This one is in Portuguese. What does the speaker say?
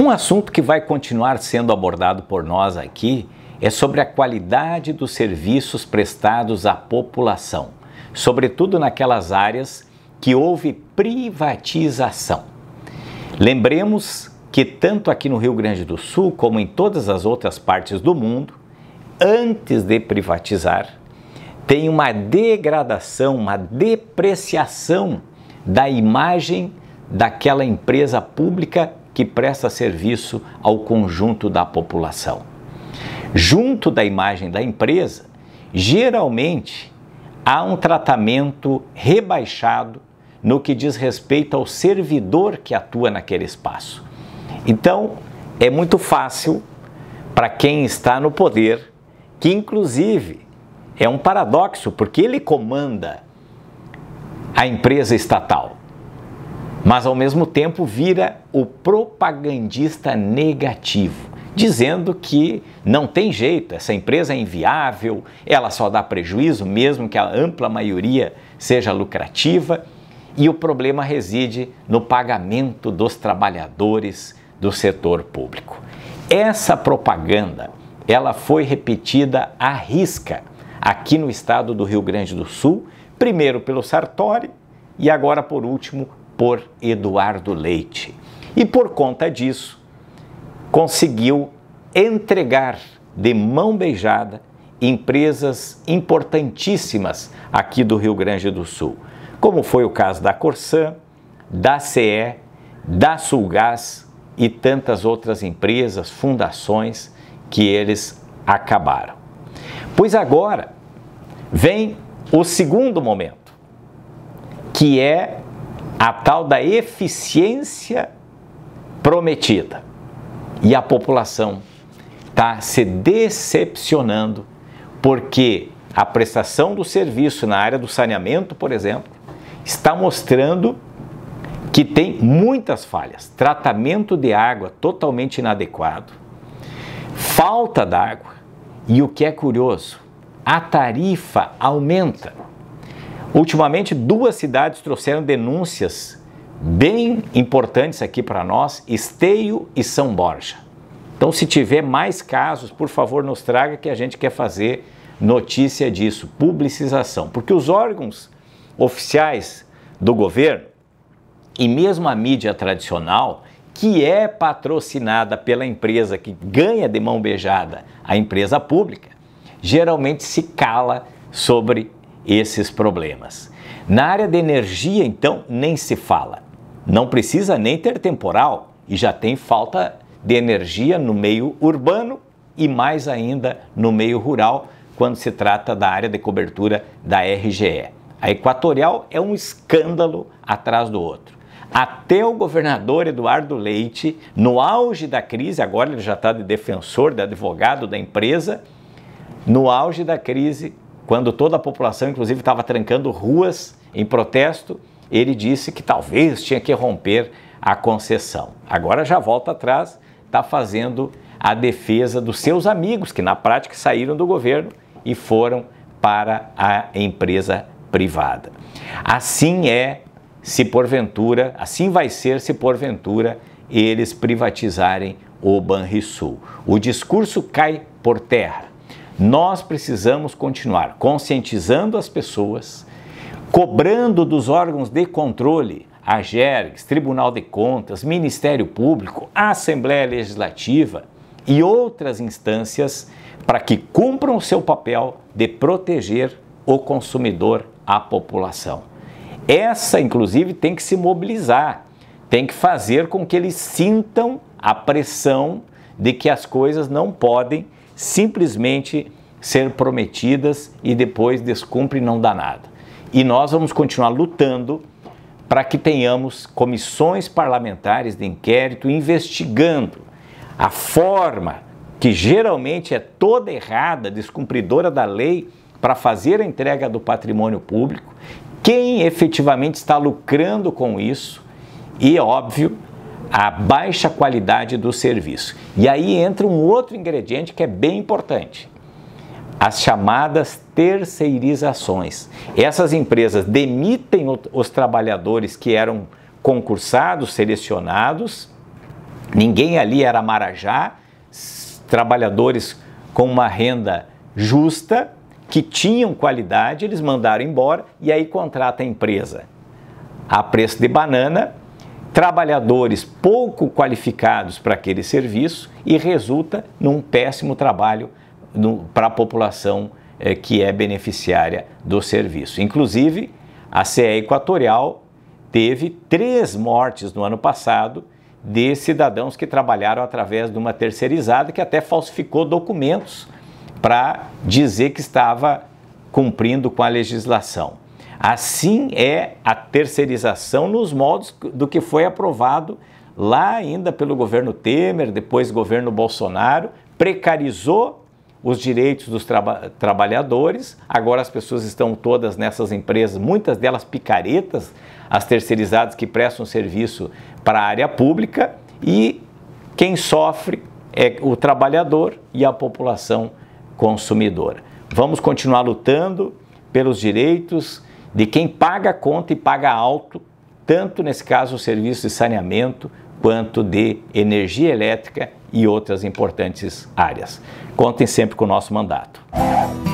Um assunto que vai continuar sendo abordado por nós aqui é sobre a qualidade dos serviços prestados à população, sobretudo naquelas áreas que houve privatização. Lembremos que, tanto aqui no Rio Grande do Sul como em todas as outras partes do mundo, antes de privatizar, tem uma degradação, uma depreciação da imagem daquela empresa pública que presta serviço ao conjunto da população. Junto da imagem da empresa, geralmente há um tratamento rebaixado no que diz respeito ao servidor que atua naquele espaço. Então, é muito fácil para quem está no poder, que inclusive é um paradoxo, porque ele comanda a empresa estatal mas ao mesmo tempo vira o propagandista negativo, dizendo que não tem jeito, essa empresa é inviável, ela só dá prejuízo, mesmo que a ampla maioria seja lucrativa, e o problema reside no pagamento dos trabalhadores do setor público. Essa propaganda, ela foi repetida à risca aqui no estado do Rio Grande do Sul, primeiro pelo Sartori e agora por último por Eduardo Leite. E por conta disso, conseguiu entregar de mão beijada empresas importantíssimas aqui do Rio Grande do Sul, como foi o caso da Corsan, da CE, da Sulgás e tantas outras empresas, fundações que eles acabaram. Pois agora vem o segundo momento, que é a tal da eficiência prometida. E a população está se decepcionando porque a prestação do serviço na área do saneamento, por exemplo, está mostrando que tem muitas falhas. Tratamento de água totalmente inadequado, falta d'água e o que é curioso, a tarifa aumenta. Ultimamente, duas cidades trouxeram denúncias bem importantes aqui para nós: Esteio e São Borja. Então, se tiver mais casos, por favor, nos traga que a gente quer fazer notícia disso, publicização. Porque os órgãos oficiais do governo e mesmo a mídia tradicional, que é patrocinada pela empresa que ganha de mão beijada, a empresa pública, geralmente se cala sobre esses problemas. Na área de energia, então, nem se fala. Não precisa nem ter temporal e já tem falta de energia no meio urbano e mais ainda no meio rural, quando se trata da área de cobertura da RGE. A Equatorial é um escândalo atrás do outro. Até o governador Eduardo Leite, no auge da crise, agora ele já está de defensor, de advogado da empresa, no auge da crise, quando toda a população, inclusive, estava trancando ruas em protesto, ele disse que talvez tinha que romper a concessão. Agora já volta atrás, está fazendo a defesa dos seus amigos, que na prática saíram do governo e foram para a empresa privada. Assim é se porventura, assim vai ser se porventura eles privatizarem o Banrisul. O discurso cai por terra. Nós precisamos continuar conscientizando as pessoas, cobrando dos órgãos de controle, a GERGS, Tribunal de Contas, Ministério Público, Assembleia Legislativa e outras instâncias para que cumpram o seu papel de proteger o consumidor, a população. Essa, inclusive, tem que se mobilizar, tem que fazer com que eles sintam a pressão de que as coisas não podem simplesmente ser prometidas e depois descumpre e não dá nada. E nós vamos continuar lutando para que tenhamos comissões parlamentares de inquérito investigando a forma que geralmente é toda errada, descumpridora da lei, para fazer a entrega do patrimônio público, quem efetivamente está lucrando com isso e, óbvio, a baixa qualidade do serviço. E aí entra um outro ingrediente que é bem importante. As chamadas terceirizações. Essas empresas demitem os trabalhadores que eram concursados, selecionados, ninguém ali era marajá, trabalhadores com uma renda justa, que tinham qualidade, eles mandaram embora e aí contrata a empresa a preço de banana trabalhadores pouco qualificados para aquele serviço e resulta num péssimo trabalho para a população eh, que é beneficiária do serviço. Inclusive, a CE Equatorial teve três mortes no ano passado de cidadãos que trabalharam através de uma terceirizada que até falsificou documentos para dizer que estava cumprindo com a legislação. Assim é a terceirização nos modos do que foi aprovado lá ainda pelo governo Temer, depois governo Bolsonaro, precarizou os direitos dos traba trabalhadores. Agora as pessoas estão todas nessas empresas, muitas delas picaretas, as terceirizadas que prestam serviço para a área pública e quem sofre é o trabalhador e a população consumidora. Vamos continuar lutando pelos direitos de quem paga a conta e paga alto, tanto nesse caso o serviço de saneamento quanto de energia elétrica e outras importantes áreas. Contem sempre com o nosso mandato.